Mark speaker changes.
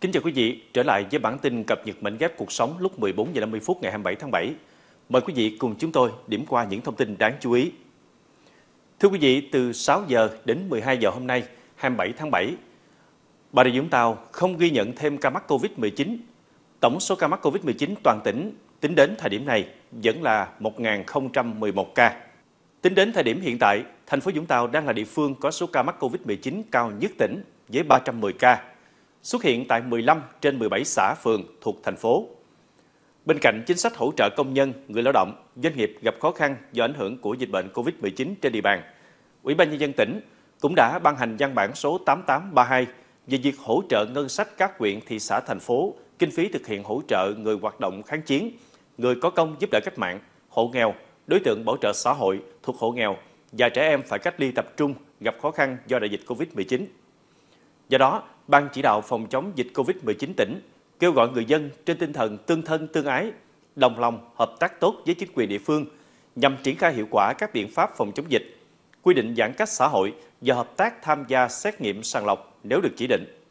Speaker 1: Kính chào quý vị, trở lại với bản tin cập nhật mảnh ghép cuộc sống lúc 14 giờ 50 phút ngày 27 tháng 7. Mời quý vị cùng chúng tôi điểm qua những thông tin đáng chú ý. Thưa quý vị, từ 6 giờ đến 12 giờ hôm nay, 27 tháng 7, Bà Rịa Vũng Tàu không ghi nhận thêm ca mắc COVID-19. Tổng số ca mắc COVID-19 toàn tỉnh tính đến thời điểm này vẫn là 1.011 ca. Tính đến thời điểm hiện tại, thành phố Vũng Tàu đang là địa phương có số ca mắc COVID-19 cao nhất tỉnh với 310 ca xuất hiện tại 15 trên 17 xã phường thuộc thành phố. Bên cạnh chính sách hỗ trợ công nhân, người lao động, doanh nghiệp gặp khó khăn do ảnh hưởng của dịch bệnh COVID-19 trên địa bàn, Ủy ban nhân dân tỉnh cũng đã ban hành văn bản số 8832 về việc hỗ trợ ngân sách các huyện, thị xã, thành phố kinh phí thực hiện hỗ trợ người hoạt động kháng chiến, người có công giúp đỡ cách mạng, hộ nghèo, đối tượng bảo trợ xã hội thuộc hộ nghèo và trẻ em phải cách ly tập trung gặp khó khăn do đại dịch COVID-19. Do đó, Ban chỉ đạo phòng chống dịch COVID-19 tỉnh kêu gọi người dân trên tinh thần tương thân tương ái, đồng lòng hợp tác tốt với chính quyền địa phương nhằm triển khai hiệu quả các biện pháp phòng chống dịch, quy định giãn cách xã hội và hợp tác tham gia xét nghiệm sàng lọc nếu được chỉ định.